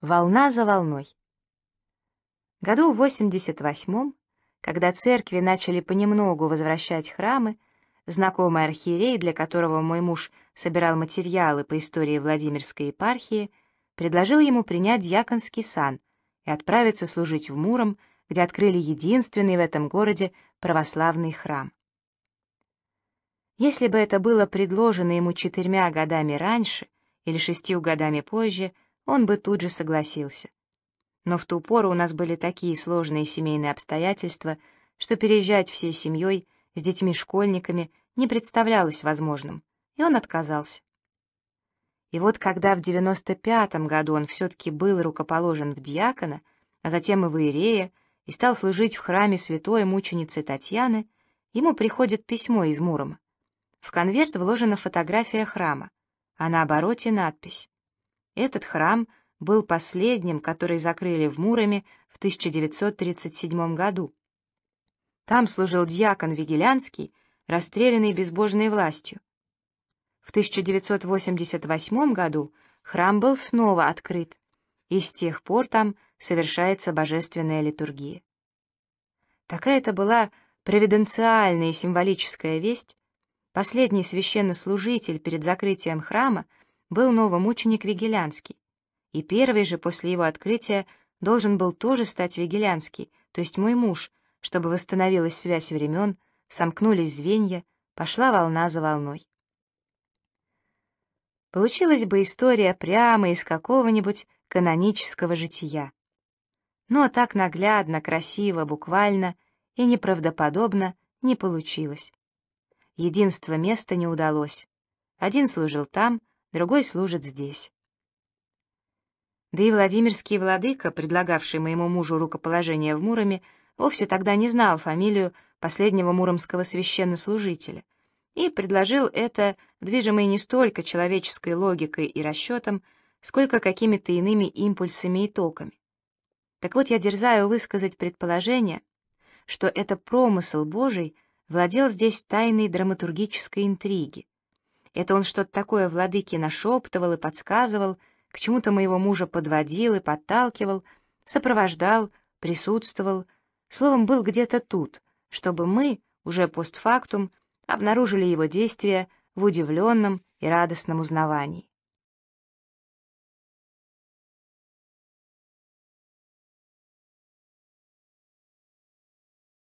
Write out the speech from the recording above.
Волна за волной. Году в 88-м, когда церкви начали понемногу возвращать храмы, знакомый архиерей, для которого мой муж собирал материалы по истории Владимирской епархии, предложил ему принять дьяконский сан и отправиться служить в Муром, где открыли единственный в этом городе православный храм. Если бы это было предложено ему четырьмя годами раньше или шестью годами позже — он бы тут же согласился. Но в ту пору у нас были такие сложные семейные обстоятельства, что переезжать всей семьей с детьми-школьниками не представлялось возможным, и он отказался. И вот когда в 95-м году он все-таки был рукоположен в диакона, а затем и в иерея, и стал служить в храме святой мученицы Татьяны, ему приходит письмо из Мурома. В конверт вложена фотография храма, а на обороте надпись этот храм был последним, который закрыли в Муроме в 1937 году. Там служил дьякон Вигелянский, расстрелянный безбожной властью. В 1988 году храм был снова открыт, и с тех пор там совершается божественная литургия. Такая это была провиденциальная и символическая весть. Последний священнослужитель перед закрытием храма — был новым новомученик Вигелянский, и первый же после его открытия должен был тоже стать Вигелянский, то есть мой муж, чтобы восстановилась связь времен, сомкнулись звенья, пошла волна за волной. Получилась бы история прямо из какого-нибудь канонического жития. Но так наглядно, красиво, буквально и неправдоподобно не получилось. Единство места не удалось. Один служил там, другой служит здесь. Да и Владимирский владыка, предлагавший моему мужу рукоположение в Муроме, вовсе тогда не знал фамилию последнего муромского священнослужителя и предложил это, движимый не столько человеческой логикой и расчетом, сколько какими-то иными импульсами и токами. Так вот, я дерзаю высказать предположение, что это промысл Божий владел здесь тайной драматургической интриги, это он что-то такое владыке нашептывал и подсказывал, к чему-то моего мужа подводил и подталкивал, сопровождал, присутствовал, словом, был где-то тут, чтобы мы, уже постфактум, обнаружили его действия в удивленном и радостном узнавании.